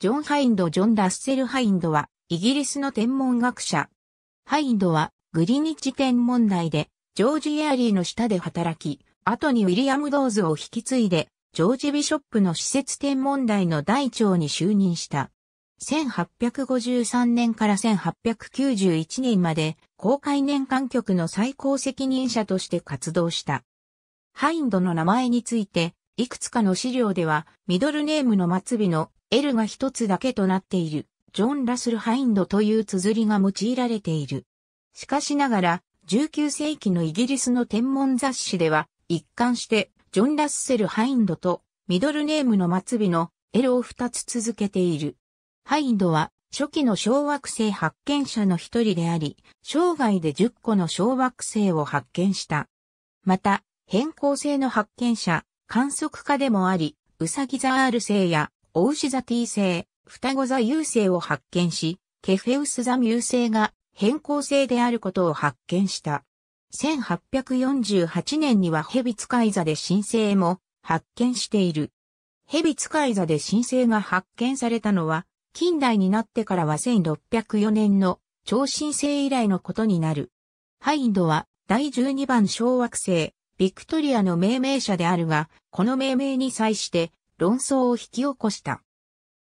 ジョン・ハインド・ジョン・ラッセル・ハインドは、イギリスの天文学者。ハインドは、グリニッジ天文台で、ジョージ・エアリーの下で働き、後にウィリアム・ドーズを引き継いで、ジョージ・ビショップの施設天文台の台長に就任した。1853年から1891年まで、公開年間局の最高責任者として活動した。ハインドの名前について、いくつかの資料では、ミドルネームの末尾の L が一つだけとなっている、ジョン・ラスル・ハインドという綴りが用いられている。しかしながら、19世紀のイギリスの天文雑誌では、一貫して、ジョン・ラッセル・ハインドと、ミドルネームの末尾の L を二つ続けている。ハインドは、初期の小惑星発見者の一人であり、生涯で10個の小惑星を発見した。また、変更性の発見者、観測家でもあり、ウサギザール星やお牛座 T 星、双子座優星を発見し、ケフェウス座ミュウ星が変更星であることを発見した。1848年にはヘビ使い座で新星も発見している。ヘビ使い座で新星が発見されたのは、近代になってからは1604年の超新星以来のことになる。ハインドは第12番小惑星、ビクトリアの命名者であるが、この命名に際して、論争を引き起こした。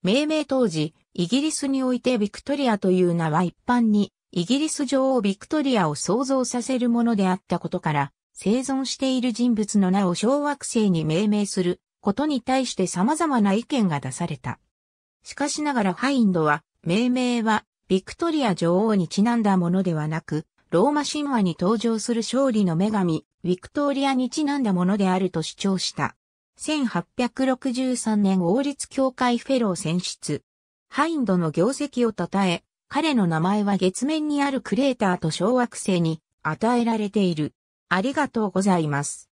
命名当時、イギリスにおいてヴィクトリアという名は一般に、イギリス女王ヴィクトリアを想像させるものであったことから、生存している人物の名を小惑星に命名することに対して様々な意見が出された。しかしながらハインドは、命名はヴィクトリア女王にちなんだものではなく、ローマ神話に登場する勝利の女神、ヴィクトリアにちなんだものであると主張した。1863年王立協会フェロー選出。ハインドの業績を称え、彼の名前は月面にあるクレーターと小惑星に与えられている。ありがとうございます。